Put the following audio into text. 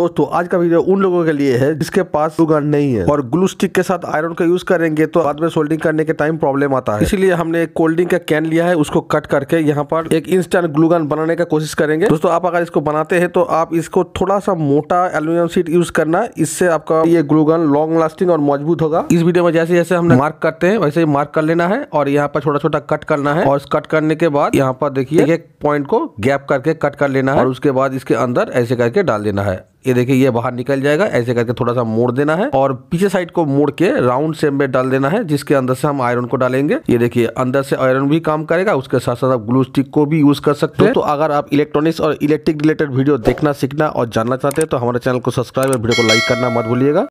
दोस्तों आज का वीडियो उन लोगों के लिए है जिसके पास ग्लू गन नहीं है और ग्लू स्टिक के साथ आयरन का यूज करेंगे तो बाद में सोल्डिंग करने के टाइम प्रॉब्लम आता है इसलिए हमने एक कोल्ड ड्रिंक का कैन लिया है उसको कट करके यहाँ पर एक इंस्टेंट ग्लू गन बनाने का कोशिश करेंगे दोस्तों आप अगर इसको बनाते हैं तो आप इसको थोड़ा सा मोटा एल्यूमिनियम सीट यूज करना इससे आपका ये ग्लू गन लॉन्ग लास्टिंग और मजबूत होगा इस वीडियो में जैसे जैसे हमने मार्क करते हैं वैसे ही मार्क कर लेना है और यहाँ पर छोटा छोटा कट करना है और कट करने के बाद यहाँ पर देखिए एक पॉइंट को गैप करके कट कर लेना है और उसके बाद इसके अंदर ऐसे करके डाल देना है ये देखिए ये बाहर निकल जाएगा ऐसे करके थोड़ा सा मोड़ देना है और पीछे साइड को मोड़ के राउंड शेप में डाल देना है जिसके अंदर से हम आयरन को डालेंगे ये देखिए अंदर से आयरन भी काम करेगा उसके साथ साथ आप ग्लू स्टिक को भी यूज कर सकते हैं तो अगर आप इलेक्ट्रॉनिक्स और इलेक्ट्रिक रिलेटेड वीडियो देखना सीखना और जानना चाहते हैं तो हमारे चैनल को सब्सक्राइब और वीडियो को लाइक करना मत भूलिएगा